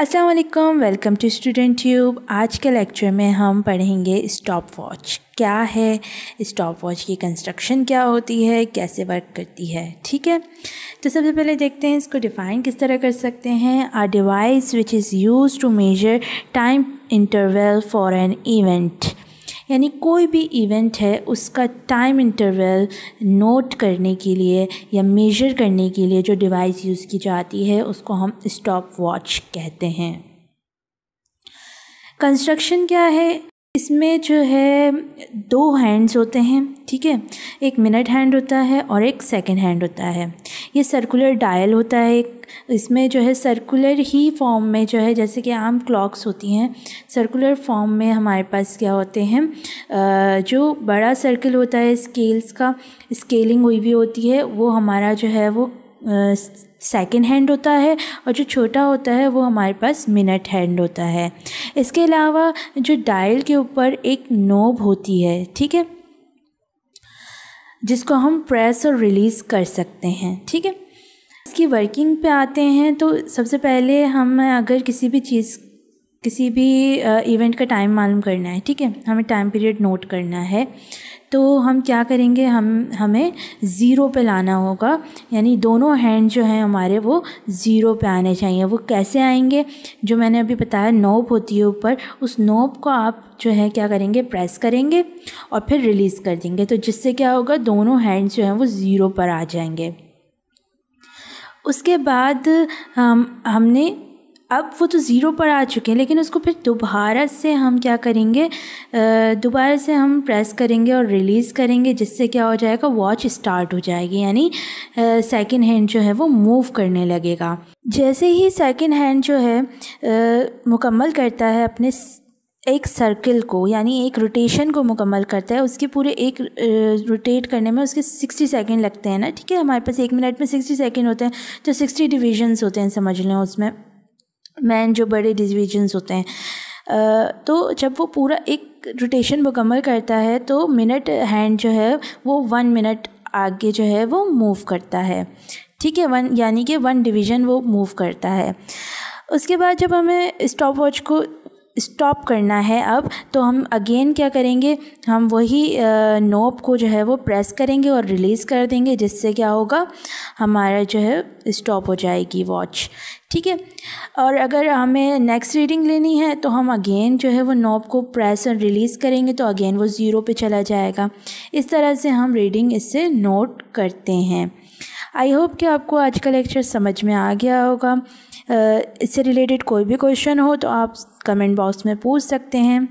Aslam welcome to student tube आज के lecture में हम पढ़ेंगे स्टॉप वॉच क्या है स्टॉप वॉच की कंस्ट्रक्शन क्या होती है कैसे वर्क करती है ठीक है तो सबसे पहले देखते हैं इसको डिफ़ाइन किस तरह कर सकते हैं a device which is use to measure time interval for an event यानी कोई भी इवेंट है उसका टाइम इंटरवल नोट करने के लिए या मेजर करने के लिए जो डिवाइस यूज़ की जाती है उसको हम स्टॉप वॉच कहते हैं कंस्ट्रक्शन क्या है इसमें जो है दो हैंड्स होते हैं ठीक है एक मिनट हैंड होता है और एक सेकंड हैंड होता है ये सर्कुलर डायल होता है इसमें जो है सर्कुलर ही फॉर्म में जो है जैसे कि आम क्लॉक्स होती हैं सर्कुलर फॉर्म में हमारे पास क्या होते हैं जो बड़ा सर्कल होता है स्केल्स का स्केलिंग हुई भी होती है वो हमारा जो है वो सेकेंड हैंड होता है और जो छोटा होता है वो हमारे पास मिनट हैंड होता है इसके अलावा जो डायल के ऊपर एक नोब होती है ठीक है जिसको हम प्रेस और रिलीज़ कर सकते हैं ठीक है इसकी वर्किंग पे आते हैं तो सबसे पहले हम अगर किसी भी चीज़ किसी भी इवेंट का टाइम मालूम करना है ठीक है हमें टाइम पीरियड नोट करना है तो हम क्या करेंगे हम हमें ज़ीरो पे लाना होगा यानी दोनों हैंड जो हैं हमारे वो ज़ीरो पे आने चाहिए वो कैसे आएंगे जो मैंने अभी बताया नोब होती है ऊपर उस नोब को आप जो है क्या करेंगे प्रेस करेंगे और फिर रिलीज़ कर देंगे तो जिससे क्या होगा दोनों हैंड जो हैं वो ज़ीरो पर आ जाएंगे उसके बाद हम हमने अब वो तो ज़ीरो पर आ चुके हैं लेकिन उसको फिर दोबारा से हम क्या करेंगे दोबारा से हम प्रेस करेंगे और रिलीज़ करेंगे जिससे क्या हो जाएगा वॉच स्टार्ट हो जाएगी यानी सेकेंड हैंड जो है वो मूव करने लगेगा जैसे ही सेकेंड हैंड जो है मुकम्मल करता है अपने एक सर्कल को यानी एक रोटेशन को मुकम्मल करता है उसके पूरे एक रोटेट करने में उसके सिक्सटी सेकेंड लगते हैं ना ठीक है हमारे पास एक मिनट में सिक्सटी सेकेंड होते हैं तो सिक्सटी डिवीजन्स होते हैं समझ लें उसमें मैन जो बड़े डिविजन्स होते हैं तो जब वो पूरा एक रोटेशन मुकम्मल करता है तो मिनट हैंड जो है वो वन मिनट आगे जो है वो मूव करता है ठीक है वन यानी कि वन डिवीज़न वो मूव करता है उसके बाद जब हमें स्टॉप वॉच को स्टॉप करना है अब तो हम अगेन क्या करेंगे हम वही नोब को जो है वो प्रेस करेंगे और रिलीज़ कर देंगे जिससे क्या होगा हमारा जो है स्टॉप हो जाएगी वॉच ठीक है और अगर हमें नेक्स्ट रीडिंग लेनी है तो हम अगेन जो है वो नोब को प्रेस और रिलीज़ करेंगे तो अगेन वो ज़ीरो पे चला जाएगा इस तरह से हम रीडिंग इससे नोट करते हैं आई होप कि आपको आज का लेक्चर समझ में आ गया होगा इससे रिलेटेड कोई भी क्वेश्चन हो तो आप कमेंट बॉक्स में पूछ सकते हैं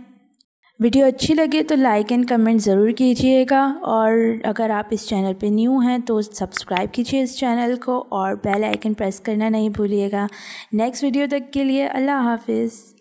वीडियो अच्छी लगे तो लाइक एंड कमेंट ज़रूर कीजिएगा और अगर आप इस चैनल पे न्यू हैं तो सब्सक्राइब कीजिए इस चैनल को और बेल आइकन प्रेस करना नहीं भूलिएगा नेक्स्ट वीडियो तक के लिए अल्लाह हाफिज़